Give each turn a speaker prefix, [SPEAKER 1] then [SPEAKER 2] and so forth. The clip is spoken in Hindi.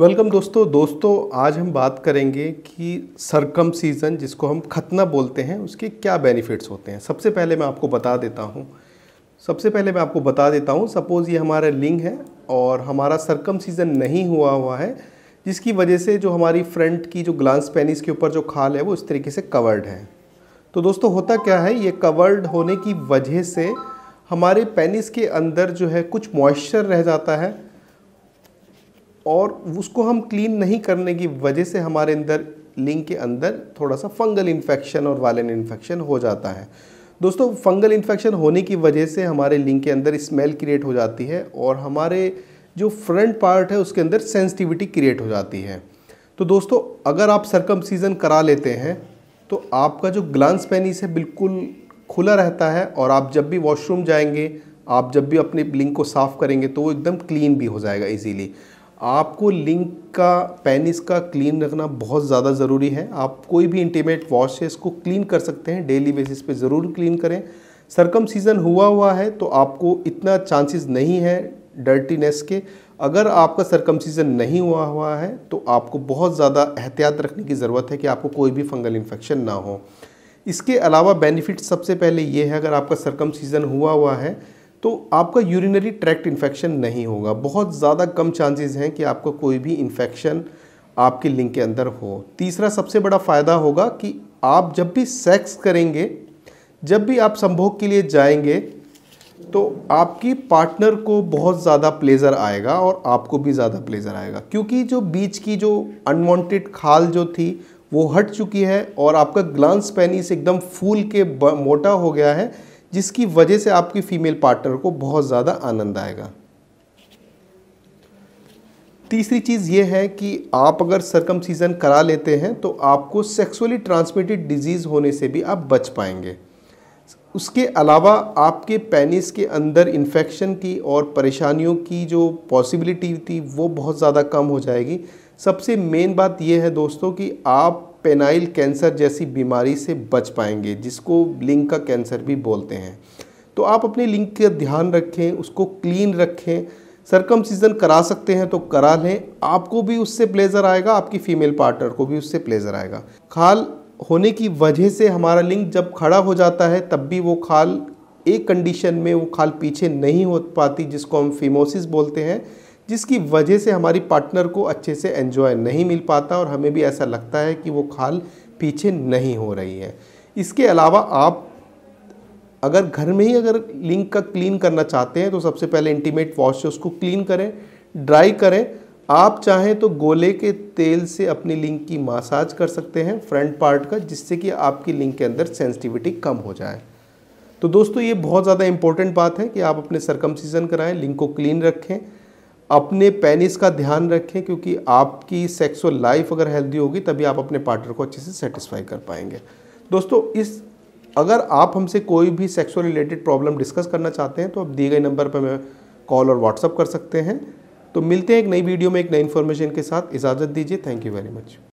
[SPEAKER 1] वेलकम दोस्तों दोस्तों आज हम बात करेंगे कि सरकम सीज़न जिसको हम खतना बोलते हैं उसके क्या बेनिफिट्स होते हैं सबसे पहले मैं आपको बता देता हूँ सबसे पहले मैं आपको बता देता हूँ सपोज़ ये हमारा लिंग है और हमारा सरकम सीज़न नहीं हुआ हुआ है जिसकी वजह से जो हमारी फ्रंट की जो ग्लांस पेनिस के ऊपर जो खाल है वो इस तरीके से कवर्ड है तो दोस्तों होता क्या है ये कवर्ड होने की वजह से हमारे पेनिस के अंदर जो है कुछ मॉइस्चर रह जाता है और उसको हम क्लीन नहीं करने की वजह से हमारे अंदर लिंग के अंदर थोड़ा सा फंगल इन्फेक्शन और वायलन इन्फेक्शन हो जाता है दोस्तों फंगल इन्फेक्शन होने की वजह से हमारे लिंग के अंदर स्मेल क्रिएट हो जाती है और हमारे जो फ्रंट पार्ट है उसके अंदर सेंसिटिविटी क्रिएट हो जाती है तो दोस्तों अगर आप सरकम सीजन करा लेते हैं तो आपका जो ग्लांस पेनिस है बिल्कुल खुला रहता है और आप जब भी वॉशरूम जाएंगे आप जब भी अपने लिंग को साफ़ करेंगे तो वो एकदम क्लीन भी हो जाएगा इजीली आपको लिंक का पेन इसका क्लीन रखना बहुत ज़्यादा ज़रूरी है आप कोई भी इंटीमेट वॉश है इसको क्लीन कर सकते हैं डेली बेसिस पे ज़रूर क्लीन करें सरकम सीज़न हुआ हुआ है तो आपको इतना चांसेस नहीं है डर्टीनेस के अगर आपका सरकम सीज़न नहीं हुआ हुआ है तो आपको बहुत ज़्यादा एहतियात रखने की ज़रूरत है कि आपको कोई भी फंगल इन्फेक्शन ना हो इसके अलावा बेनिफिट सबसे पहले ये है अगर आपका सरकम सीज़न हुआ हुआ है तो आपका यूरिनरी ट्रैक्ट इन्फेक्शन नहीं होगा बहुत ज़्यादा कम चांसेस हैं कि आपको कोई भी इन्फेक्शन आपके लिंग के अंदर हो तीसरा सबसे बड़ा फ़ायदा होगा कि आप जब भी सेक्स करेंगे जब भी आप संभोग के लिए जाएंगे तो आपकी पार्टनर को बहुत ज़्यादा प्लेज़र आएगा और आपको भी ज़्यादा प्लेज़र आएगा क्योंकि जो बीच की जो अनवांटेड खाल जो थी वो हट चुकी है और आपका ग्लांस पैनिस एकदम फूल के मोटा हो गया है जिसकी वजह से आपकी फीमेल पार्टनर को बहुत ज़्यादा आनंद आएगा तीसरी चीज़ ये है कि आप अगर सरकम सीजन करा लेते हैं तो आपको सेक्सुअली ट्रांसमिटेड डिजीज़ होने से भी आप बच पाएंगे उसके अलावा आपके पेनिस के अंदर इन्फेक्शन की और परेशानियों की जो पॉसिबिलिटी थी वो बहुत ज़्यादा कम हो जाएगी सबसे मेन बात यह है दोस्तों कि आप पेनाइल कैंसर जैसी बीमारी से बच पाएंगे जिसको लिंग का कैंसर भी बोलते हैं तो आप अपनी लिंग का ध्यान रखें उसको क्लीन रखें सरकम सीजन करा सकते हैं तो करा लें आपको भी उससे प्लेजर आएगा आपकी फीमेल पार्टनर को भी उससे प्लेजर आएगा खाल होने की वजह से हमारा लिंग जब खड़ा हो जाता है तब भी वो खाल एक कंडीशन में वो खाल पीछे नहीं हो पाती जिसको हम फीमोसिस बोलते हैं जिसकी वजह से हमारी पार्टनर को अच्छे से एन्जॉय नहीं मिल पाता और हमें भी ऐसा लगता है कि वो खाल पीछे नहीं हो रही है इसके अलावा आप अगर घर में ही अगर लिंक का क्लीन करना चाहते हैं तो सबसे पहले इंटीमेट वॉश से उसको क्लीन करें ड्राई करें आप चाहें तो गोले के तेल से अपनी लिंक की मसाज कर सकते हैं फ्रंट पार्ट का जिससे कि आपकी लिंक के अंदर सेंसिटिविटी कम हो जाए तो दोस्तों ये बहुत ज़्यादा इंपॉर्टेंट बात है कि आप अपने सरकम कराएं लिंक को क्लीन रखें अपने पेनिस का ध्यान रखें क्योंकि आपकी सेक्सुअल लाइफ अगर हेल्दी होगी तभी आप अपने पार्टनर को अच्छे से सेटिस्फाई कर पाएंगे दोस्तों इस अगर आप हमसे कोई भी सेक्सुअल रिलेटेड प्रॉब्लम डिस्कस करना चाहते हैं तो आप दिए गए नंबर पर हमें कॉल और व्हाट्सअप कर सकते हैं तो मिलते हैं एक नई वीडियो में एक नई इन्फॉर्मेशन के साथ इजाज़त दीजिए थैंक यू वेरी मच